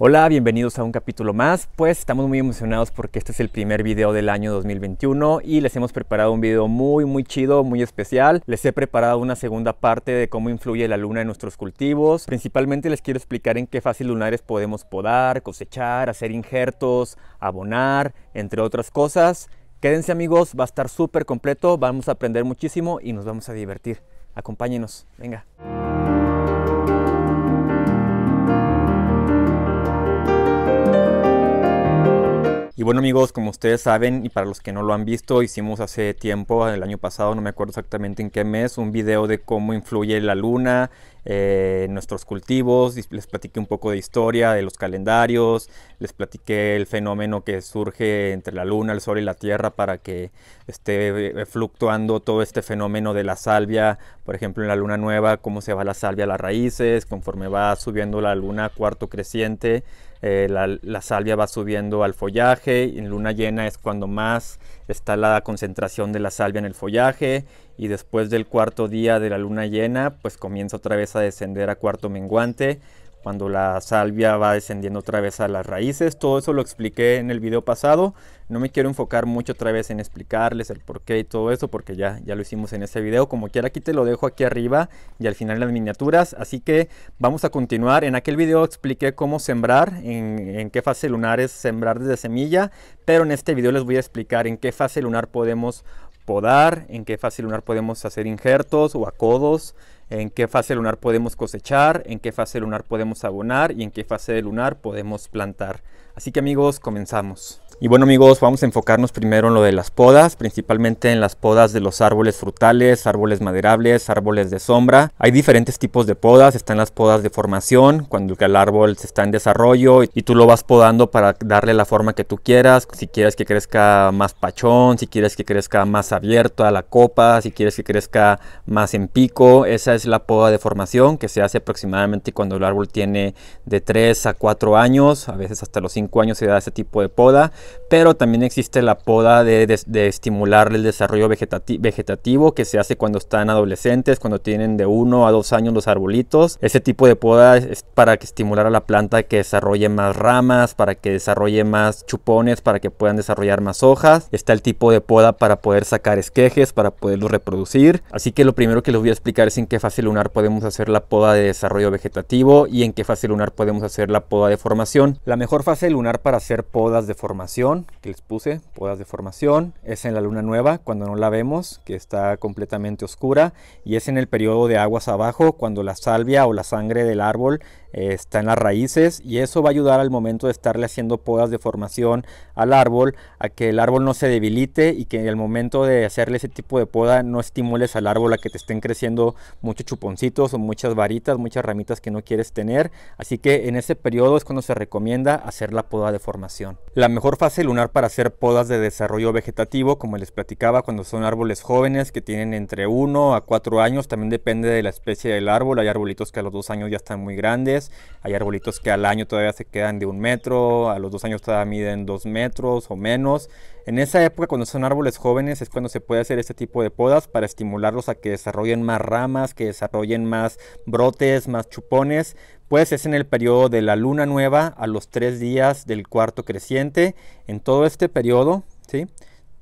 Hola, bienvenidos a un capítulo más. Pues estamos muy emocionados porque este es el primer video del año 2021 y les hemos preparado un video muy muy chido, muy especial. Les he preparado una segunda parte de cómo influye la luna en nuestros cultivos. Principalmente les quiero explicar en qué fácil lunares podemos podar, cosechar, hacer injertos, abonar, entre otras cosas. Quédense amigos, va a estar súper completo, vamos a aprender muchísimo y nos vamos a divertir. Acompáñenos, venga. bueno amigos, como ustedes saben y para los que no lo han visto, hicimos hace tiempo, el año pasado, no me acuerdo exactamente en qué mes, un video de cómo influye la luna eh, nuestros cultivos, les platiqué un poco de historia, de los calendarios, les platiqué el fenómeno que surge entre la luna, el sol y la tierra para que esté eh, fluctuando todo este fenómeno de la salvia, por ejemplo en la luna nueva, cómo se va la salvia a las raíces, conforme va subiendo la luna cuarto creciente, eh, la, la salvia va subiendo al follaje, en luna llena es cuando más está la concentración de la salvia en el follaje y después del cuarto día de la luna llena, pues comienza otra vez a descender a cuarto menguante, cuando la salvia va descendiendo otra vez a las raíces. Todo eso lo expliqué en el video pasado. No me quiero enfocar mucho otra vez en explicarles el porqué y todo eso porque ya, ya lo hicimos en este video. Como quiera aquí te lo dejo aquí arriba y al final las miniaturas. Así que vamos a continuar. En aquel video expliqué cómo sembrar, en, en qué fase lunar es sembrar desde semilla. Pero en este video les voy a explicar en qué fase lunar podemos podar, en qué fase lunar podemos hacer injertos o acodos en qué fase lunar podemos cosechar, en qué fase lunar podemos abonar y en qué fase lunar podemos plantar Así que amigos, comenzamos. Y bueno amigos, vamos a enfocarnos primero en lo de las podas, principalmente en las podas de los árboles frutales, árboles maderables, árboles de sombra. Hay diferentes tipos de podas, están las podas de formación, cuando el árbol se está en desarrollo y tú lo vas podando para darle la forma que tú quieras, si quieres que crezca más pachón, si quieres que crezca más abierto a la copa, si quieres que crezca más en pico, esa es la poda de formación que se hace aproximadamente cuando el árbol tiene de 3 a 4 años, a veces hasta los 5 años se da ese tipo de poda, pero también existe la poda de, de, estimular el desarrollo vegetativo que se hace cuando están adolescentes, cuando tienen de 1 a 2 años los arbolitos. Ese tipo de poda es para estimular a la planta que desarrolle más ramas, para que desarrolle más chupones, para que puedan desarrollar más hojas. Está el tipo de poda para poder sacar esquejes, para poderlos reproducir. Así que lo primero que les voy a explicar es en qué fase lunar podemos hacer la poda de desarrollo vegetativo y en qué fase lunar podemos hacer la poda de formación. La mejor fase lunar para hacer podas de formación, que les puse, podas de formación. Es en la luna nueva, cuando no la vemos, que está completamente oscura. Y es en el periodo de aguas abajo, cuando la salvia o la sangre del árbol eh, está en las raíces. Y eso va a ayudar al momento de estarle haciendo podas de formación al árbol, a que el árbol no se debilite y que en el momento de hacerle ese tipo de poda no estimules al árbol a que te estén creciendo muchos chuponcitos o muchas varitas, muchas ramitas que no quieres tener. Así que en ese periodo es cuando se recomienda hacer la poda de formación. La mejor fase lunar para hacer podas de desarrollo vegetativo, como les platicaba, cuando son árboles jóvenes que tienen entre 1 a 4 años, también depende de la especie del árbol. Hay arbolitos que a los 2 años ya están muy grandes, hay arbolitos que al año todavía se quedan de un metro, a los 2 años todavía miden 2 metros o menos. En esa época, cuando son árboles jóvenes, es cuando se puede hacer este tipo de podas para estimularlos a que desarrollen más ramas, que desarrollen más brotes, más chupones, pues es en el periodo de la luna nueva a los tres días del cuarto creciente. En todo este periodo, ¿sí?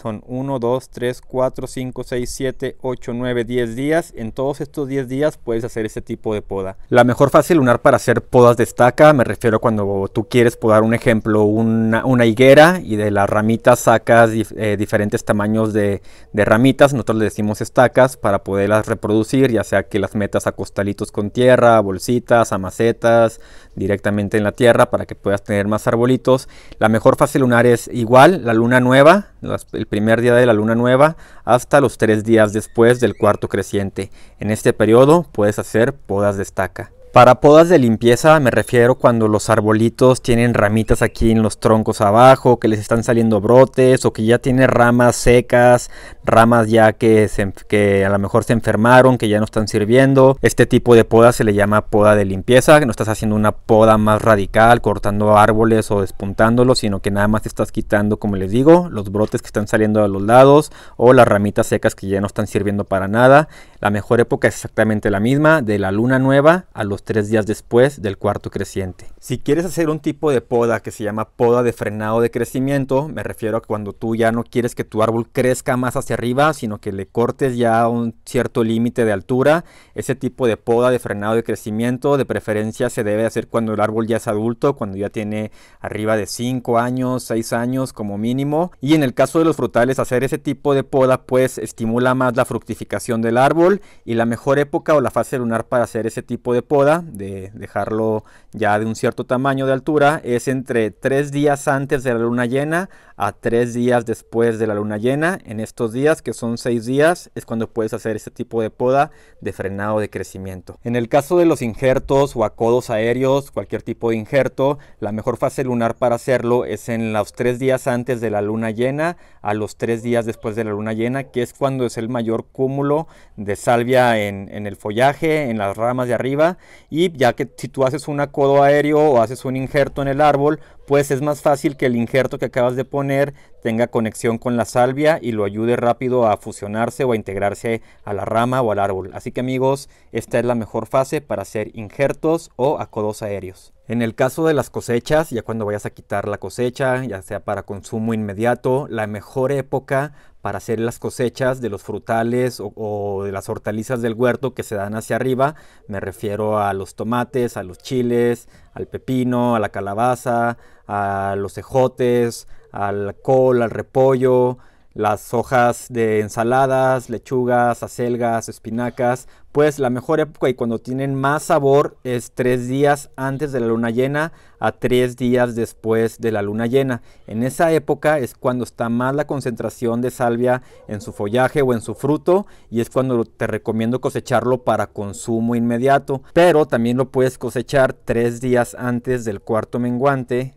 son 1, 2, 3, 4, 5, 6, 7, 8, 9, 10 días. En todos estos 10 días puedes hacer ese tipo de poda. La mejor fase lunar para hacer podas de estaca, me refiero a cuando tú quieres podar, un ejemplo, una, higuera y de las ramitas sacas eh, diferentes tamaños de, de, ramitas, nosotros le decimos estacas, para poderlas reproducir, ya sea que las metas a costalitos con tierra, bolsitas, a macetas, directamente en la Tierra para que puedas tener más arbolitos. La mejor fase lunar es igual, la luna nueva, el primer día de la luna nueva, hasta los tres días después del cuarto creciente. En este periodo puedes hacer podas de estaca. Para podas de limpieza me refiero cuando los arbolitos tienen ramitas aquí en los troncos abajo, que les están saliendo brotes o que ya tiene ramas secas, ramas ya que, que a lo mejor se enfermaron, que ya no están sirviendo. Este tipo de poda se le llama poda de limpieza, que no estás haciendo una poda más radical, cortando árboles o despuntándolos, sino que nada más te estás quitando, como les digo, los brotes que están saliendo a los lados o las ramitas secas que ya no están sirviendo para nada. La mejor época es exactamente la misma, de la luna nueva a los tres días después del cuarto creciente. Si quieres hacer un tipo de poda que se llama poda de frenado de crecimiento, me refiero a cuando tú ya no quieres que tu árbol crezca más hacia arriba, sino que le cortes ya un cierto límite de altura, ese tipo de poda de frenado de crecimiento de preferencia se debe hacer cuando el árbol ya es adulto, cuando ya tiene arriba de 5 años, 6 años como mínimo. Y en el caso de los frutales, hacer ese tipo de poda pues estimula más la fructificación del árbol y la mejor época o la fase lunar para hacer ese tipo de poda de dejarlo ya de un cierto tamaño de altura, es entre tres días antes de la luna llena a tres días después de la luna llena. En estos días, que son seis días, es cuando puedes hacer este tipo de poda de frenado de crecimiento. En el caso de los injertos o acodos aéreos, cualquier tipo de injerto, la mejor fase lunar para hacerlo es en los tres días antes de la luna llena a los tres días después de la luna llena, que es cuando es el mayor cúmulo de salvia en el follaje, en las ramas de arriba y ya que si tú haces un acodo aéreo o haces un injerto en el árbol, pues es más fácil que el injerto que acabas de poner tenga conexión con la salvia y lo ayude rápido a fusionarse o a integrarse a la rama o al árbol. Así que amigos, esta es la mejor fase para hacer injertos o acodos aéreos. En el caso de las cosechas, ya cuando vayas a quitar la cosecha, ya sea para consumo inmediato, la mejor época para hacer las cosechas de los frutales o, o, de las hortalizas del huerto que se dan hacia arriba, me refiero a los tomates, a los chiles, al pepino, a la calabaza, a los ejotes, al col, al repollo, las hojas de ensaladas, lechugas, acelgas, espinacas, pues la mejor época y cuando tienen más sabor es tres días antes de la luna llena a tres días después de la luna llena. En esa época es cuando está más la concentración de salvia en su follaje o en su fruto y es cuando te recomiendo cosecharlo para consumo inmediato, pero también lo puedes cosechar tres días antes del cuarto menguante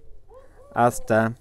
hasta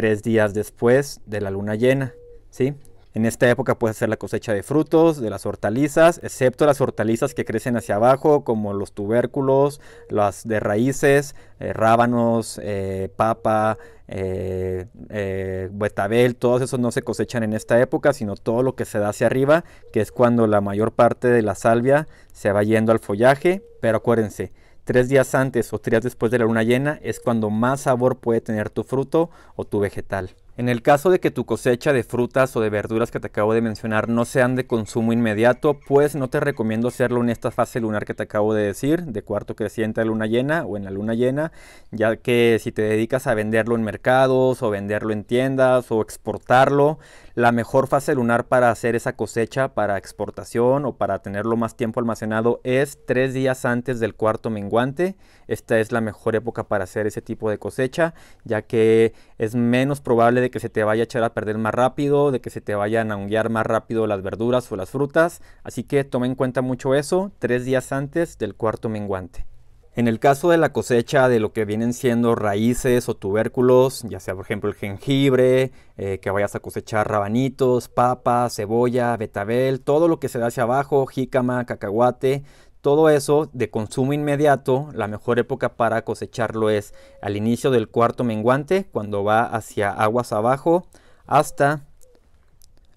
tres días después de la luna llena, ¿sí? En esta época puedes hacer la cosecha de frutos, de las hortalizas, excepto las hortalizas que crecen hacia abajo, como los tubérculos, las de raíces, eh, rábanos, eh, papa, eh, eh todos esos no se cosechan en esta época, sino todo lo que se da hacia arriba, que es cuando la mayor parte de la salvia se va yendo al follaje. Pero acuérdense, Tres días antes o tres días después de la luna llena es cuando más sabor puede tener tu fruto o tu vegetal. En el caso de que tu cosecha de frutas o de verduras que te acabo de mencionar no sean de consumo inmediato, pues no te recomiendo hacerlo en esta fase lunar que te acabo de decir, de cuarto creciente a luna llena o en la luna llena, ya que si te dedicas a venderlo en mercados o venderlo en tiendas o exportarlo, la mejor fase lunar para hacer esa cosecha para exportación o para tenerlo más tiempo almacenado es tres días antes del cuarto menguante. Esta es la mejor época para hacer ese tipo de cosecha, ya que es menos probable de que se te vaya a echar a perder más rápido, de que se te vayan a unguiar más rápido las verduras o las frutas. Así que toma en cuenta mucho eso tres días antes del cuarto menguante. En el caso de la cosecha de lo que vienen siendo raíces o tubérculos, ya sea por ejemplo el jengibre, eh, que vayas a cosechar rabanitos, papa, cebolla, betabel, todo lo que se da hacia abajo, jícama, cacahuate, todo eso de consumo inmediato, la mejor época para cosecharlo es al inicio del cuarto menguante, cuando va hacia aguas abajo, hasta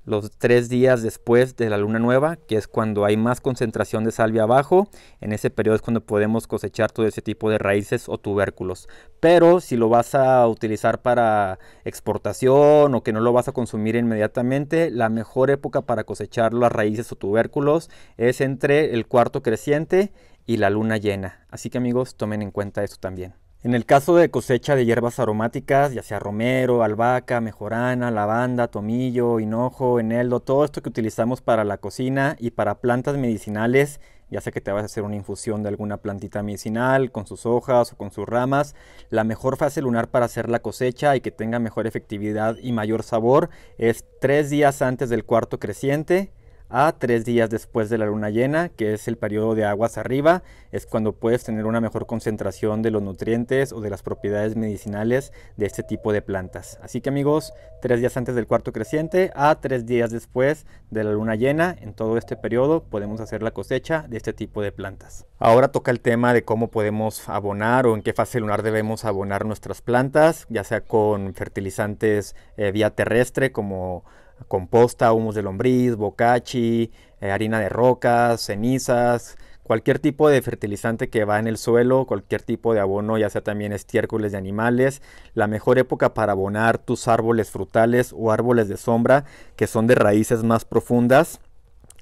los tres días después de la luna nueva, que es cuando hay más concentración de salvia abajo. En ese periodo es cuando podemos cosechar todo ese tipo de raíces o tubérculos. Pero si lo vas a utilizar para exportación o que no lo vas a consumir inmediatamente, la mejor época para cosechar las raíces o tubérculos es entre el cuarto creciente y la luna llena. Así que amigos, tomen en cuenta eso también. En el caso de cosecha de hierbas aromáticas, ya sea romero, albahaca, mejorana, lavanda, tomillo, hinojo, eneldo, todo esto que utilizamos para la cocina y para plantas medicinales, ya sea que te vas a hacer una infusión de alguna plantita medicinal con sus hojas o con sus ramas, la mejor fase lunar para hacer la cosecha y que tenga mejor efectividad y mayor sabor es tres días antes del cuarto creciente, a tres días después de la luna llena, que es el periodo de aguas arriba, es cuando puedes tener una mejor concentración de los nutrientes o de las propiedades medicinales de este tipo de plantas. Así que amigos, tres días antes del cuarto creciente a tres días después de la luna llena, en todo este periodo podemos hacer la cosecha de este tipo de plantas. Ahora toca el tema de cómo podemos abonar o en qué fase lunar debemos abonar nuestras plantas, ya sea con fertilizantes eh, vía terrestre como composta, humus de lombriz, bocachi, eh, harina de rocas, cenizas, cualquier tipo de fertilizante que va en el suelo, cualquier tipo de abono, ya sea también estiércoles de animales. La mejor época para abonar tus árboles frutales o árboles de sombra, que son de raíces más profundas.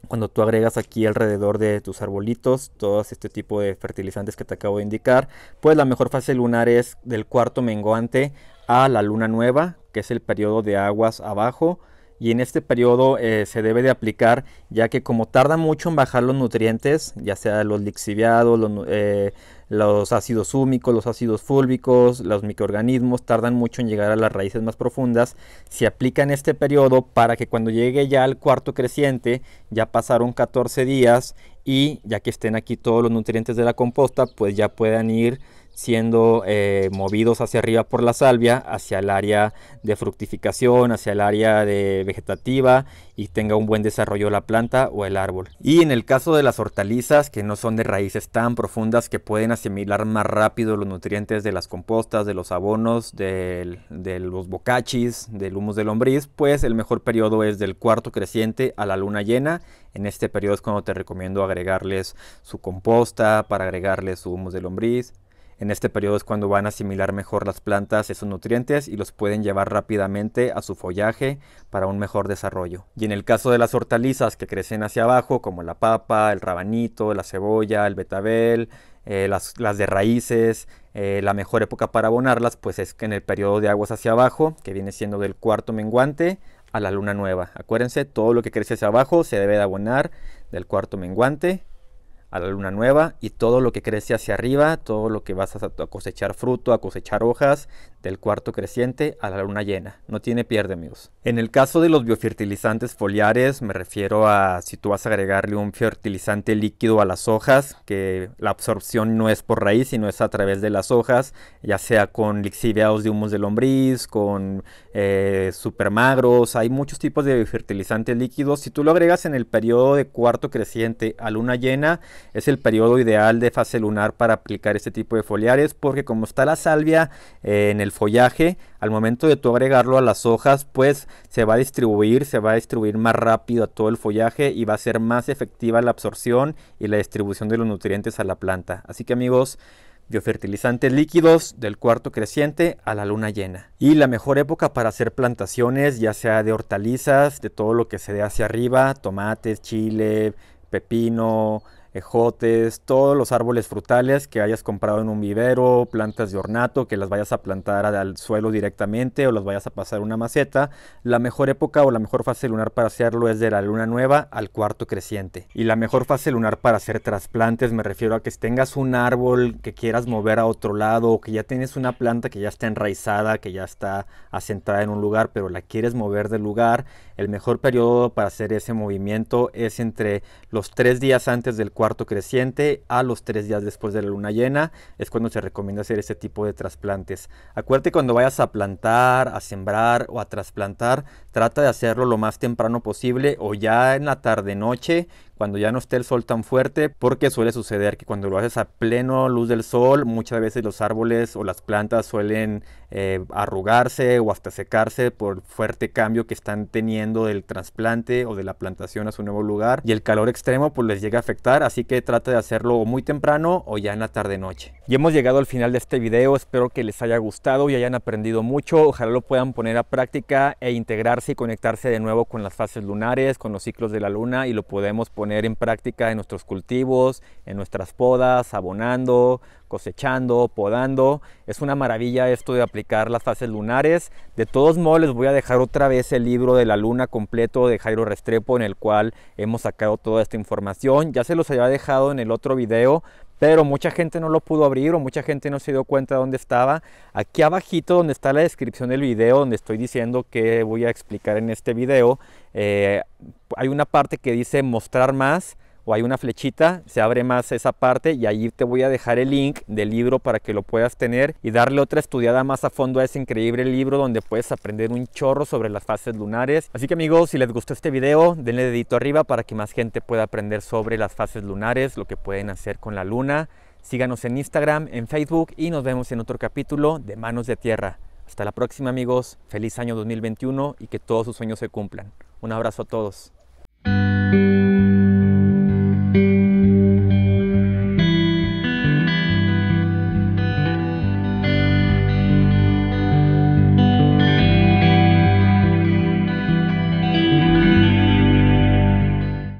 Cuando tú agregas aquí alrededor de tus arbolitos todos este tipo de fertilizantes que te acabo de indicar, pues la mejor fase lunar es del cuarto menguante a la luna nueva, que es el periodo de aguas abajo y en este periodo eh, se debe de aplicar ya que como tarda mucho en bajar los nutrientes, ya sea los lixiviados, eh, los, ácidos húmicos, los ácidos fúlbicos, los microorganismos tardan mucho en llegar a las raíces más profundas, se aplica en este periodo para que cuando llegue ya al cuarto creciente, ya pasaron 14 días y ya que estén aquí todos los nutrientes de la composta, pues ya puedan ir siendo eh, movidos hacia arriba por la salvia, hacia el área de fructificación, hacia el área de vegetativa y tenga un buen desarrollo la planta o el árbol. Y en el caso de las hortalizas, que no son de raíces tan profundas que pueden asimilar más rápido los nutrientes de las compostas, de los abonos, de, de los bocachis, del humus de lombriz, pues el mejor periodo es del cuarto creciente a la luna llena. En este periodo es cuando te recomiendo agregarles su composta, para agregarles su humus de lombriz. En este periodo es cuando van a asimilar mejor las plantas esos nutrientes y los pueden llevar rápidamente a su follaje para un mejor desarrollo. Y en el caso de las hortalizas que crecen hacia abajo, como la papa, el rabanito, la cebolla, el betabel, eh, las, de raíces, eh, la mejor época para abonarlas, pues es en el periodo de aguas hacia abajo, que viene siendo del cuarto menguante a la luna nueva. Acuérdense, todo lo que crece hacia abajo se debe de abonar del cuarto menguante a la luna nueva y todo lo que crece hacia arriba, todo lo que vas a cosechar fruto, a cosechar hojas, del cuarto creciente a la luna llena. No tiene pierde, amigos. En el caso de los biofertilizantes foliares, me refiero a si tú vas a agregarle un fertilizante líquido a las hojas, que la absorción no es por raíz, sino es a través de las hojas, ya sea con lixiviados de humus de lombriz, con eh, supermagros, hay muchos tipos de fertilizantes líquidos. Si tú lo agregas en el periodo de cuarto creciente a luna llena, es el periodo ideal de fase lunar para aplicar este tipo de foliares porque como está la salvia eh, en el follaje, al momento de tú agregarlo a las hojas, pues se va a distribuir, se va a distribuir más rápido a todo el follaje y va a ser más efectiva la absorción y la distribución de los nutrientes a la planta. Así que amigos, biofertilizantes líquidos del cuarto creciente a la luna llena. Y la mejor época para hacer plantaciones, ya sea de hortalizas, de todo lo que se dé hacia arriba, tomates, chile, pepino, ejotes, todos los árboles frutales que hayas comprado en un vivero, plantas de ornato que las vayas a plantar al suelo directamente o las vayas a pasar una maceta, la mejor época o la mejor fase lunar para hacerlo es de la luna nueva al cuarto creciente. Y la mejor fase lunar para hacer trasplantes me refiero a que tengas un árbol que quieras mover a otro lado o que ya tienes una planta que ya está enraizada, que ya está asentada en un lugar, pero la quieres mover del lugar, el mejor periodo para hacer ese movimiento es entre los tres días antes del cuarto creciente a los tres días después de la luna llena es cuando se recomienda hacer este tipo de trasplantes. Acuérdate cuando vayas a plantar, a sembrar o a trasplantar, trata de hacerlo lo más temprano posible o ya en la tarde noche cuando ya no esté el sol tan fuerte, porque suele suceder que cuando lo haces a pleno luz del sol, muchas veces los árboles o las plantas suelen eh, arrugarse o hasta secarse por fuerte cambio que están teniendo del trasplante o de la plantación a su nuevo lugar y el calor extremo pues les llega a afectar así que trate de hacerlo muy temprano o ya en la tarde-noche. Y hemos llegado al final de este video, espero que les haya gustado y hayan aprendido mucho, ojalá lo puedan poner a práctica e integrarse y conectarse de nuevo con las fases lunares, con los ciclos de la luna y lo podemos poner en práctica en nuestros cultivos, en nuestras podas, abonando, cosechando, podando. Es una maravilla esto de aplicar las fases lunares. De todos modos, les voy a dejar otra vez el libro de la luna completo de Jairo Restrepo, en el cual hemos sacado toda esta información. Ya se los había dejado en el otro video, pero mucha gente no lo pudo abrir o mucha gente no se dio cuenta de dónde estaba. Aquí abajito donde está la descripción del video, donde estoy diciendo que voy a explicar en este video, eh, hay una parte que dice mostrar más o hay una flechita, se abre más esa parte y allí te voy a dejar el link del libro para que lo puedas tener y darle otra estudiada más a fondo a ese increíble libro donde puedes aprender un chorro sobre las fases lunares. Así que amigos, si les gustó este video, denle dedito arriba para que más gente pueda aprender sobre las fases lunares, lo que pueden hacer con la luna. Síganos en Instagram, en Facebook y nos vemos en otro capítulo de Manos de Tierra. Hasta la próxima amigos, feliz año 2021 y que todos sus sueños se cumplan. Un abrazo a todos.